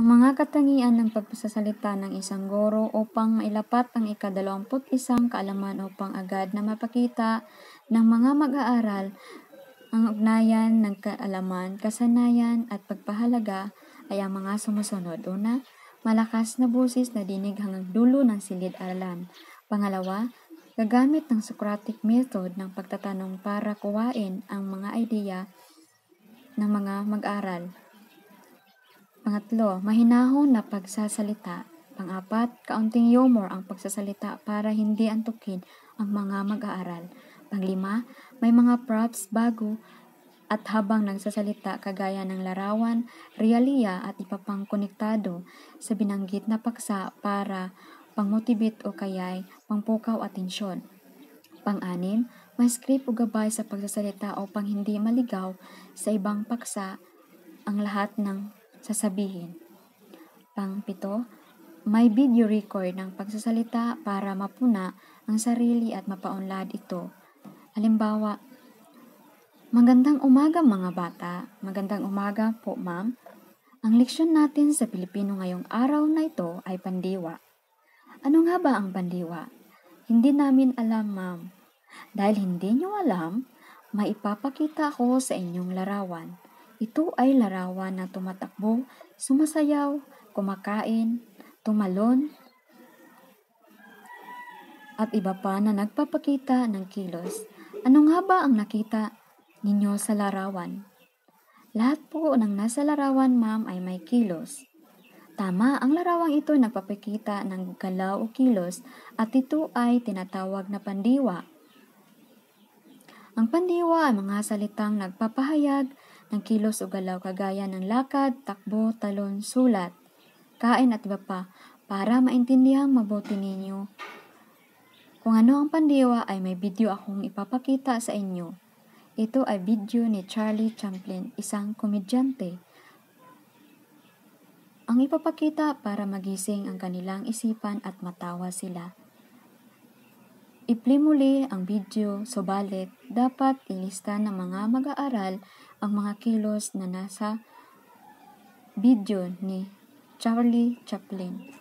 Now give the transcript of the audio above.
Ang mga katangian ng pagsasalita ng isang guro upang mailapat ang ikadalawamput isang kaalaman upang agad na mapakita ng mga mag-aaral ang ugnayan ng kaalaman, kasanayan at pagpahalaga ay ang mga sumusunod. Una, malakas na busis na dinig hanggang dulo ng silid-aralan. Pangalawa, gagamit ng Socratic method ng pagtatanong para kuwain ang mga ideya ng mga mag-aral. Pangatlo, mahinahon na pagsasalita. Pangapat, kaunting humor ang pagsasalita para hindi antukin ang mga mag-aaral. Panglima, may mga props bago at habang nagsasalita kagaya ng larawan, realia at iba pang konektado sa binanggit na paksa para pangmotibit o kaya'y pangpukaw atensyon. Pang-anim, may script o gabay sa pagsasalita o pang hindi maligaw sa ibang paksa ang lahat ng sasabihin. Pangpito, may video record ng pagsasalita para mapuna ang sarili at mapaunlad ito. Halimbawa, Magandang umaga mga bata. Magandang umaga po ma'am. Ang leksyon natin sa Pilipino ngayong araw na ito ay pandiwa. Ano nga ba ang pandiwa? Hindi namin alam ma'am. Dahil hindi nyo alam, maipapakita ko sa inyong larawan ito ay larawan na tumatakbo, sumasayaw, kumakain, tumalon, at iba pa na nagpapakita ng kilos. Ano nga ba ang nakita ninyo sa larawan? Lahat po ng nasa larawan, ma'am, ay may kilos. Tama, ang larawang ito nagpapakita ng galaw o kilos at ito ay tinatawag na pandiwa. Ang pandiwa ay mga salitang nagpapahayag ng kilos o galaw kagaya ng lakad, takbo, talon, sulat, kain at iba pa para maintindihan mabuti ninyo. Kung ano ang pandiwa ay may video akong ipapakita sa inyo. Ito ay video ni Charlie Champlin, isang komedyante. Ang ipapakita para magising ang kanilang isipan at matawa sila. Ipli muli ang video, subalit dapat ilista ng mga mag-aaral ang mga kilos na nasa video ni Charlie Chaplin.